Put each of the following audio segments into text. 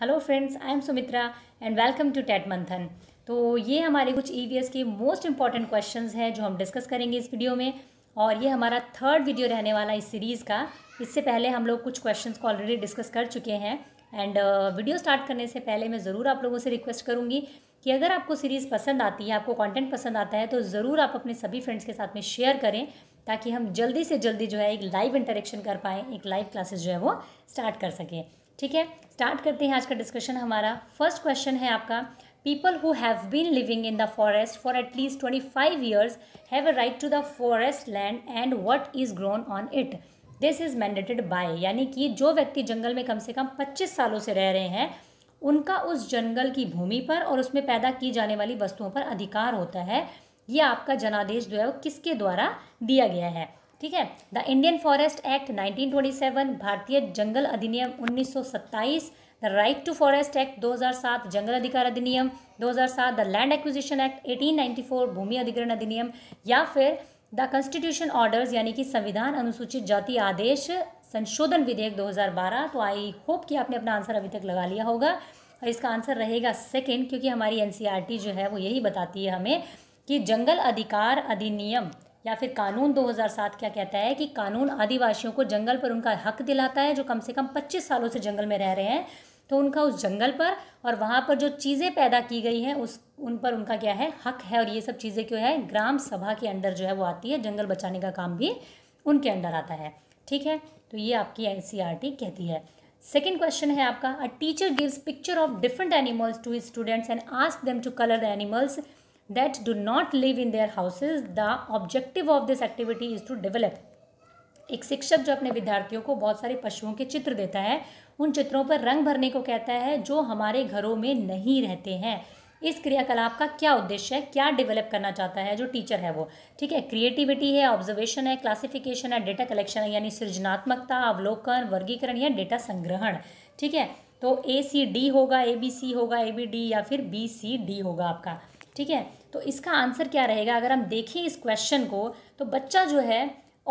Hello friends I am Sumitra and welcome to TET Manthan तो ये हमारे कुछ ई e के मोस्ट इंपॉर्टेंट क्वेश्चंस हैं जो हम डिस्कस करेंगे इस वीडियो में और ये हमारा थर्ड वीडियो रहने वाला इस सीरीज़ का इससे पहले हम लोग कुछ क्वेश्चन को ऑलरेडी डिस्कस कर चुके हैं एंड वीडियो स्टार्ट करने से पहले मैं ज़रूर आप लोगों से रिक्वेस्ट करूँगी कि अगर आपको सीरीज़ पसंद आती है आपको कंटेंट पसंद आता है तो ज़रूर आप अपने सभी फ्रेंड्स के साथ में शेयर करें ताकि हम जल्दी से जल्दी जो है एक लाइव इंटरेक्शन कर पाएँ एक लाइव क्लासेस जो है वो स्टार्ट कर सकें ठीक है स्टार्ट करते हैं आज का डिस्कशन हमारा फर्स्ट क्वेश्चन है आपका people who have been living in the forest for at least twenty five years have a right to the forest land and what is grown on it this is mandated by यानी कि जो व्यक्ति जंगल में कम से कम पच्चीस सालों से रह रहे हैं उनका उस जंगल की भूमि पर और उसमें पैदा की जाने वाली वस्तुओं पर अधिकार होता है ये आपका जनादेश जो है वो किसके द्वारा दिया गया है ठीक है द इंडियन फॉरेस्ट एक्ट 1927 भारतीय जंगल अधिनियम 1927 the right to forest act 2007 जंगल अधिकार अधिनियम 2007 द लैंड एक्विजिशन एक्ट 1894 भूमि अधिग्रहण अधिनियम या फिर द कॉन्स्टिट्यूशन ऑर्डर्स यानी कि संविधान अनुसूचित जाति आदेश संशोधन विधेयक 2012 तो आई होप कि आपने अपना आंसर अभी तक लगा लिया होगा और इसका आंसर रहेगा सेकेंड क्योंकि हमारी एन e जो है वो यही बताती है हमें कि जंगल अधिकार अधिनियम या फिर कानून 2007 क्या कहता है कि कानून आदिवासियों को जंगल पर उनका हक दिलाता है जो कम से कम 25 सालों से जंगल में रह रहे हैं तो उनका उस जंगल पर और वहाँ पर जो चीज़ें पैदा की गई हैं उस उन पर उनका क्या है हक है और ये सब चीज़ें क्यों है ग्राम सभा के अंडर जो है वो आती है जंगल बचाने का काम भी उनके अंडर आता है ठीक है तो ये आपकी एन e कहती है सेकेंड क्वेश्चन है आपका a teacher gives picture of different animals to his students and ask them to colour the animals that do not live in their houses the objective of this activity is to develop एक शिक्षक जो अपने विद्यार्थियों को बहुत सारे पशुओं के चित्र देता है उन चित्रों पर रंग भरने को कहता है जो हमारे घरों में नहीं रहते हैं इस क्रियाकलाप का क्या उद्देश्य है क्या डेवलप करना चाहता है जो टीचर है वो ठीक है क्रिएटिविटी है ऑब्जर्वेशन है क्लासिफिकेशन है डेटा कलेक्शन है यानी सृजनात्मकता अवलोकन वर्गीकरण या डेटा संग्रहण ठीक है तो ए सी डी होगा ए बी सी होगा ए बी डी या फिर बी सी डी होगा आपका ठीक है तो इसका आंसर क्या रहेगा अगर हम देखें इस क्वेश्चन को तो बच्चा जो है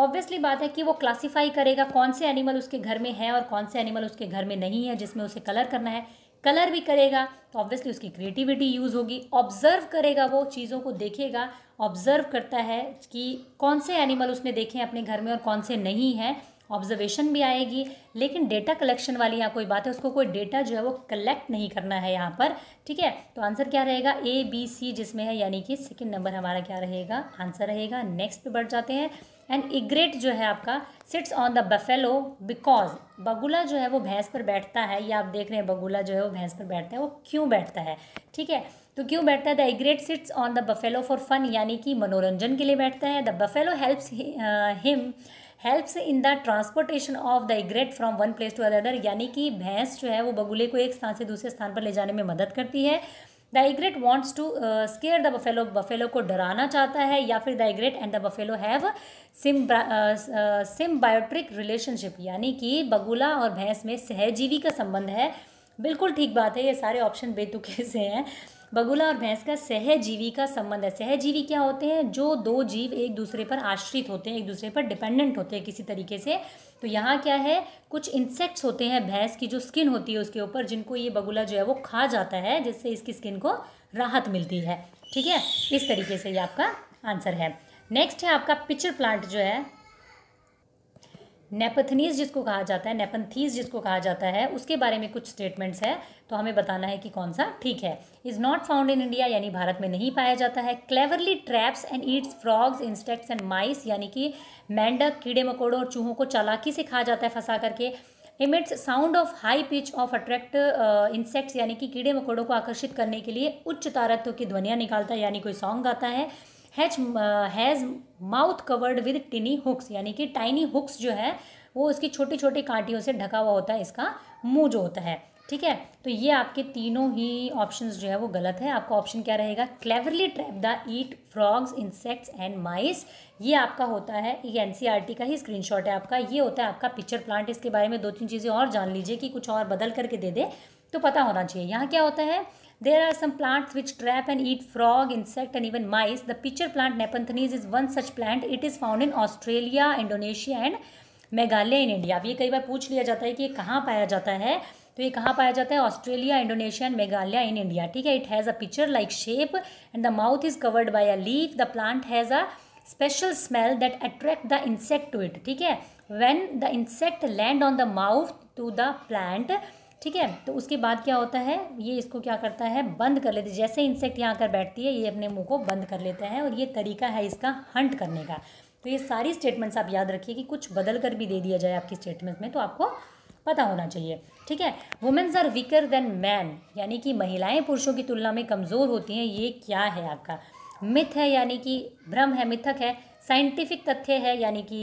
ऑब्वियसली बात है कि वो क्लासीफाई करेगा कौन से एनिमल उसके घर में है और कौन से एनिमल उसके घर में नहीं है जिसमें उसे कलर करना है कलर भी करेगा तो ऑब्वियसली उसकी क्रिएटिविटी यूज़ होगी ऑब्जर्व करेगा वो चीज़ों को देखेगा ऑब्जर्व करता है कि कौन से एनिमल उसने देखे हैं अपने घर में और कौन से नहीं हैं ऑब्जर्वेशन भी आएगी लेकिन डेटा कलेक्शन वाली यहाँ कोई बात है उसको कोई डेटा जो है वो कलेक्ट नहीं करना है यहाँ पर ठीक है तो आंसर क्या रहेगा ए बी सी जिसमें है यानी कि सेकेंड नंबर हमारा क्या रहेगा आंसर रहेगा नेक्स्ट पे बढ़ जाते हैं एंड इग्रेट जो है आपका sits on the buffalo because बगुला जो है वो भैंस पर बैठता है या आप देख रहे हैं बगुला जो है वो भैंस पर बैठता है वो क्यों बैठता है ठीक है तो क्यों बैठता है the egret sits on the buffalo for fun यानी कि मनोरंजन के लिए बैठता है the buffalo helps him uh, helps in the transportation of the egret from one place to other यानी कि भैंस जो है वो बगुले को एक स्थान से दूसरे स्थान पर ले जाने में मदद करती है the egret wants to scare the buffalo buffalo को डराना चाहता है या फिर the egret and the buffalo have symbiotic relationship यानी कि बगुला और भैंस में सहजीवी का संबंध है बिल्कुल ठीक बात है ये सारे ऑप्शन बेतुके से हैं बगुला और भैंस का सहजीवी का संबंध है सहजीवी क्या होते हैं जो दो जीव एक दूसरे पर आश्रित होते हैं एक दूसरे पर डिपेंडेंट होते हैं किसी तरीके से तो यहाँ क्या है कुछ इंसेक्ट्स होते हैं भैंस की जो स्किन होती है उसके ऊपर जिनको ये बगुला जो है वो खा जाता है जिससे इसकी स्किन को राहत मिलती है ठीक है इस तरीके से ये आपका आंसर है नेक्स्ट है आपका पिचर प्लांट जो है नेपथनीज जिसको कहा जाता है नेपन्थीज जिसको कहा जाता है उसके बारे में कुछ स्टेटमेंट्स है तो हमें बताना है कि कौन सा ठीक है is not found in India यानी भारत में नहीं पाया जाता है cleverly traps and eats frogs insects and mice यानी कि मेंढक कीड़े मकोड़ों और चूहों को चालाकी से खा जाता है फंसा करके emits sound of high pitch of attract insects यानी कि कीड़े मकोड़ों को आकर्षित करने के लिए उच्च तारत्व की ध्वनियाँ निकालता है यानी कोई सॉन्ग गाता है has has mouth covered with tiny hooks यानी कि टाइनी हुक्स जो है वो उसकी छोटी छोटी कांटियों से ढका हुआ होता है इसका मुंह जो होता है ठीक है तो ये आपके तीनों ही ऑप्शन जो है वो गलत है आपका ऑप्शन क्या रहेगा cleverly trap the eat frogs insects and mice ये आपका होता है ये टी e का ही स्क्रीनशॉट है आपका ये होता है आपका पिक्चर प्लांट इसके बारे में दो तीन चीज़ें और जान लीजिए कि कुछ और बदल करके दे दे तो पता होना चाहिए यहाँ क्या होता है There are some plants which trap and eat frog, insect and even mice. The pitcher plant Nepenthes is one such plant. It is found in Australia, Indonesia and Meghalaya in India अब ये कई बार पूछ लिया जाता है कि ये कहाँ पाया जाता है तो ये कहाँ पाया जाता है Australia Indonesia and Meghalaya in India ठीक है it has a picture like shape and the mouth is covered by a leaf the plant has a special smell that attract the insect to it ठीक है when the insect land on the mouth to the plant ठीक है तो उसके बाद क्या होता है ये इसको क्या करता है बंद कर लेते जैसे इंसेक्ट यहाँ आकर बैठती है ये अपने मुंह को बंद कर लेते हैं और ये तरीका है इसका हंट करने का तो ये सारी स्टेटमेंट्स आप याद रखिए कि कुछ बदल कर भी दे दिया जाए आपकी स्टेटमेंट में तो आपको पता होना चाहिए ठीक है womens are weaker than man यानी कि महिलाएं पुरुषों की तुलना में कमज़ोर होती हैं ये क्या है आपका मिथ है यानी कि भ्रम है मिथक है साइंटिफिक तथ्य है यानी कि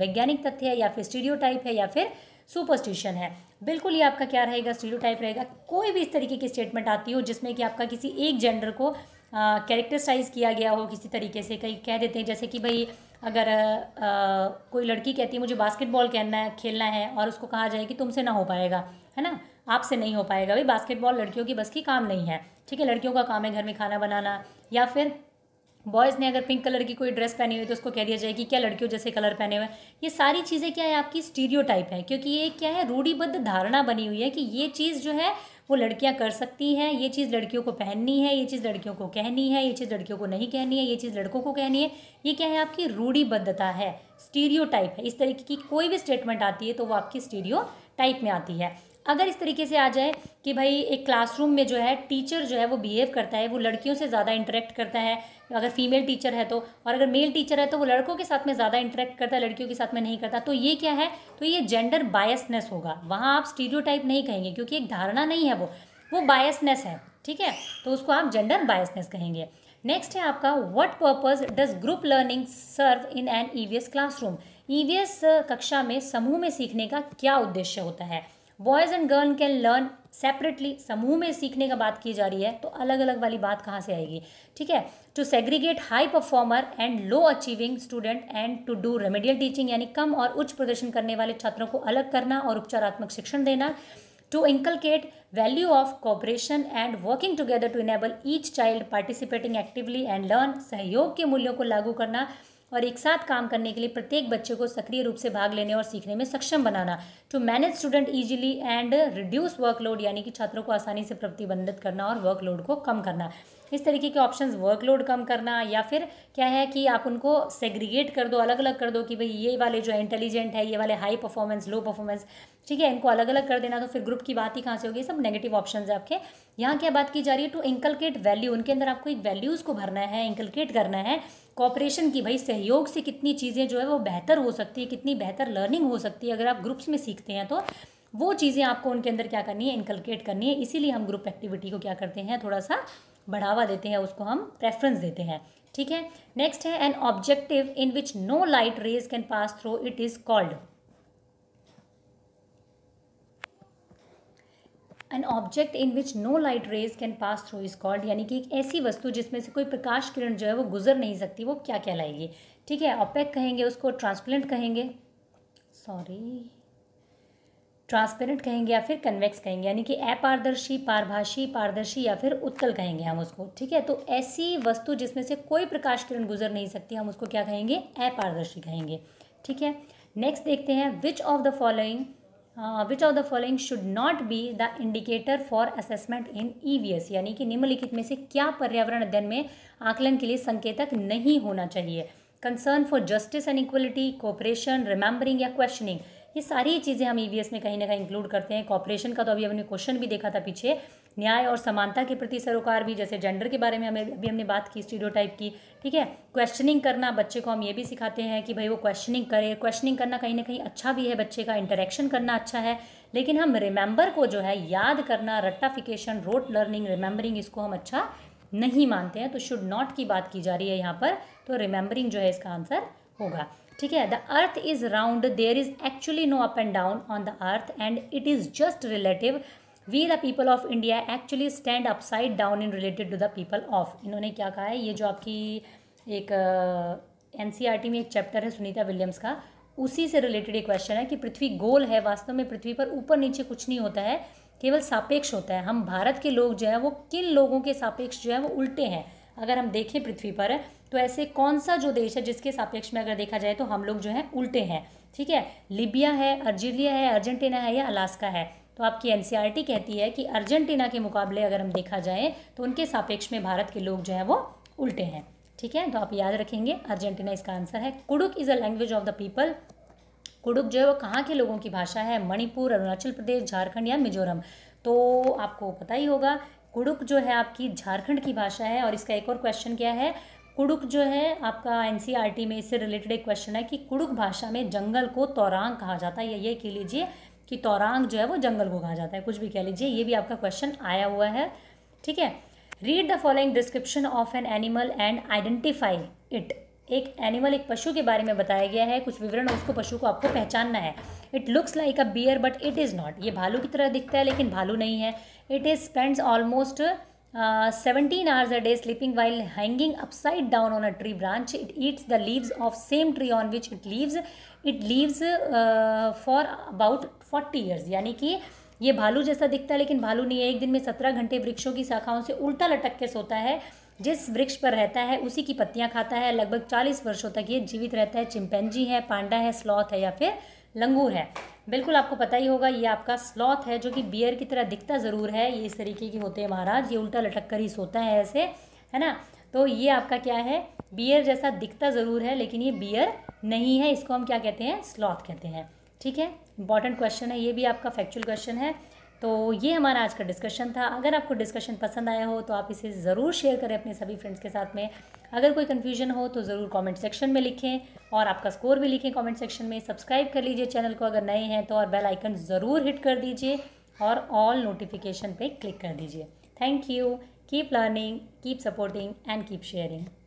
वैज्ञानिक तथ्य है या फिर स्टीडियो है या फिर सुपरस्टिशन है बिल्कुल ही आपका क्या रहेगा स्टीरियोटाइप रहेगा कोई भी इस तरीके की स्टेटमेंट आती हो जिसमें कि आपका किसी एक जेंडर को कैरेक्टराइज किया गया हो किसी तरीके से कहीं कह देते हैं जैसे कि भाई अगर आ, कोई लड़की कहती है मुझे बास्केटबॉल खेलना है खेलना है और उसको कहा जाए कि तुमसे ना हो पाएगा है ना आपसे नहीं हो पाएगा भाई बास्केटबॉल लड़कियों की बस की काम नहीं है ठीक है लड़कियों का काम है घर में खाना बनाना या फिर बॉयज़ ने अगर पिंक कलर की कोई ड्रेस पहनी हुई तो उसको कह दिया जाए कि क्या लड़कियों जैसे कलर पहने हुए ये सारी चीज़ें क्या है आपकी स्टीरियो टाइप है क्योंकि ये क्या है रूढ़ीबद्ध धारणा बनी हुई है कि ये चीज़ जो है वो लड़कियां कर सकती हैं ये चीज़ लड़कियों को पहननी है ये चीज़ लड़कियों को कहनी है ये चीज़ लड़कियों को नहीं कहनी है ये चीज़ लड़कों को कहनी है ये क्या है आपकी रूढ़ीबद्धता है स्टीरियो टाइप है इस तरीके की कोई भी स्टेटमेंट आती है तो वो आपकी स्टीरियो टाइप में आती है अगर इस तरीके से आ जाए कि भाई एक क्लासरूम में जो है टीचर जो है वो बिहेव करता है वो लड़कियों से ज़्यादा इंटरेक्ट करता है अगर फीमेल टीचर है तो और अगर मेल टीचर है तो वो लड़कों के साथ में ज़्यादा इंटरेक्ट करता है लड़कियों के साथ में नहीं करता तो ये क्या है तो ये जेंडर बायसनेस होगा वहाँ आप स्टीरियोटाइप नहीं कहेंगे क्योंकि एक धारणा नहीं है वो वो बायसनेस है ठीक है तो उसको आप जेंडर बायसनेस कहेंगे नेक्स्ट है आपका what purpose does group learning serve in an EVS classroom EVS कक्षा में समूह में सीखने का क्या उद्देश्य होता है boys and girl can learn separately समूह में सीखने का बात की जा रही है तो अलग अलग वाली बात कहाँ से आएगी ठीक है to segregate high performer and low achieving student and to do remedial teaching यानी कम और उच्च प्रदर्शन करने वाले छात्रों को अलग करना और उपचारात्मक शिक्षण देना to inculcate value of cooperation and working together to enable each child participating actively and learn सहयोग के मूल्यों को लागू करना और एक साथ काम करने के लिए प्रत्येक बच्चे को सक्रिय रूप से भाग लेने और सीखने में सक्षम बनाना to manage student easily and reduce workload यानी कि छात्रों को आसानी से प्रतिबंधित करना और वर्कलोड को कम करना इस तरीके के ऑप्शन वर्कलोड कम करना या फिर क्या है कि आप उनको सेग्रीगेट कर दो अलग अलग कर दो कि भाई ये वाले जो इंटेलिजेंट है ये वाले हाई परफॉर्मेंस लो परफॉर्मेंस ठीक है इनको अलग अलग कर देना तो फिर ग्रुप की बात ही कहाँ से होगी सब नेगेटिव ऑप्शन है आपके यहाँ क्या बात की जा रही है टू इंकलकेट वैल्यू उनके अंदर आपको एक वैल्यूज़ को भरना है इंकलकेट करना है कॉपरेशन की भाई सहयोग से कितनी चीज़ें जो है वो बेहतर हो सकती है कितनी बेहतर लर्निंग हो सकती है अगर आप ग्रुप्स में सीखते हैं तो वो चीज़ें आपको उनके अंदर क्या करनी है इंकलकेट करनी है इसीलिए हम ग्रुप एक्टिविटी को क्या करते हैं थोड़ा सा बढ़ावा देते हैं उसको हम प्रेफरेंस देते हैं ठीक है नेक्स्ट है an objective in which no light rays can pass through it is called an object in which no light rays can pass through is called यानी कि एक ऐसी वस्तु जिसमें से कोई प्रकाश किरण जो है वो गुजर नहीं सकती वो क्या कहलाएगी ठीक है ऑपेक कहेंगे उसको ट्रांसप्लेंट कहेंगे सॉरी ट्रांसपेरेंट कहेंगे या फिर कन्वेक्स कहेंगे यानी कि अपारदर्शी पारभाषी पारदर्शी या फिर उत्तल कहेंगे हम उसको ठीक है तो ऐसी वस्तु जिसमें से कोई प्रकाश किरण गुजर नहीं सकती हम उसको क्या कहेंगे अपारदर्शी कहेंगे ठीक है नेक्स्ट देखते हैं which of the following which of the following should not be the indicator for assessment in E यानी कि निम्नलिखित में से क्या पर्यावरण अध्ययन में आकलन के लिए संकेतक नहीं होना चाहिए concern for justice and equality cooperation remembering या क्वेश्चनिंग ये सारी चीज़ें हम ई e में कहीं ना कहीं इंक्लूड करते हैं कॉपरेशन का तो अभी हमने क्वेश्चन भी देखा था पीछे न्याय और समानता के प्रति सरोकार भी जैसे जेंडर के बारे में हमें अभी हमने बात की टाइप की ठीक है क्वेश्चनिंग करना बच्चे को हम ये भी सिखाते हैं कि भाई वो क्वेश्चनिंग करे क्वेश्चनिंग करना कहीं ना कहीं अच्छा भी है बच्चे का इंटरेक्शन करना अच्छा है लेकिन हम रिमेंबर को जो है याद करना रट्टाफिकेशन रोट लर्निंग रिमेंबरिंग इसको हम अच्छा नहीं मानते हैं तो शुड नॉट की बात की जा रही है यहाँ पर तो रिमेंबरिंग जो है इसका आंसर होगा ठीक है the earth is round there is actually no up and down on the earth and it is just relative we the people of India actually stand upside down in related to the people of इन्होंने क्या कहा है ये जो आपकी एक N uh, e में एक चैप्टर है सुनीता विलियम्स का उसी से रिलेटेड एक क्वेश्चन है कि पृथ्वी गोल है वास्तव में पृथ्वी पर ऊपर नीचे कुछ नहीं होता है केवल सापेक्ष होता है हम भारत के लोग जो है वो किन लोगों के सापेक्ष जो है वो उल्टे हैं अगर हम देखें पृथ्वी पर तो ऐसे कौन सा जो देश है जिसके सापेक्ष में अगर देखा जाए तो हम लोग जो है उल्टे हैं ठीक है लिबिया है अर्जीरिया है अर्जेंटीना है या अलास्का है तो आपकी एन कहती है कि अर्जेंटीना के मुकाबले अगर हम देखा जाए तो उनके सापेक्ष में भारत के लोग जो है वो उल्टे हैं ठीक है तो आप याद रखेंगे अर्जेंटीना इसका आंसर है Kurukh is a language of the people Kurukh जो है वो कहाँ के लोगों की भाषा है मणिपुर अरुणाचल प्रदेश झारखंड या मिजोरम तो आपको पता ही होगा कुडुक जो है आपकी झारखंड की भाषा है और इसका एक और क्वेश्चन क्या है कुड़ुक जो है आपका एन e में इससे रिलेटेड एक क्वेश्चन है कि कुड़ुक भाषा में जंगल को तौरांग कहा जाता है या ये कह लीजिए कि तौरांग जो है वो जंगल को कहा जाता है कुछ भी कह लीजिए ये भी आपका क्वेश्चन आया हुआ है ठीक है read the following description of an animal and identify it एक एनिमल एक पशु के बारे में बताया गया है कुछ विवरण उसको पशु को आपको पहचानना है it looks like a bear but it is not ये भालू की तरह दिखता है लेकिन भालू नहीं है it is spends almost seventeen hours a day sleeping while hanging upside down on a tree branch it eats the leaves of same tree on which it lives it lives for about forty years यानी कि ये भालू जैसा दिखता है लेकिन भालू नहीं है एक दिन में सत्रह घंटे वृक्षों की शाखाओं से उल्टा लटक के सोता है जिस वृक्ष पर रहता है उसी की पत्तियाँ खाता है लगभग चालीस वर्षों तक ये जीवित रहता है चिंपैंजी है पांडा है स्लॉथ है या फिर लंगूर है बिल्कुल आपको पता ही होगा ये आपका स्लॉथ है जो कि बियर की तरह दिखता ज़रूर है ये इस तरीके के होते हैं महाराज ये उल्टा लटक कर ही सोता है ऐसे है ना तो ये आपका क्या है बियर जैसा दिखता ज़रूर है लेकिन ये बियर नहीं है इसको हम क्या कहते हैं स्लॉथ कहते हैं ठीक है इंपॉर्टेंट क्वेश्चन है ये भी आपका फैक्चुअल क्वेश्चन है तो ये हमारा आज का डिस्कशन था अगर आपको डिस्कशन पसंद आया हो तो आप इसे ज़रूर शेयर करें अपने सभी फ्रेंड्स के साथ में अगर कोई कन्फ्यूजन हो तो ज़रूर कमेंट सेक्शन में लिखें और आपका स्कोर भी लिखें कमेंट सेक्शन में सब्सक्राइब कर लीजिए चैनल को अगर नए हैं तो और बेल आइकन ज़रूर हिट कर दीजिए और ऑल नोटिफिकेशन पे क्लिक कर दीजिए thank you keep learning keep supporting and keep sharing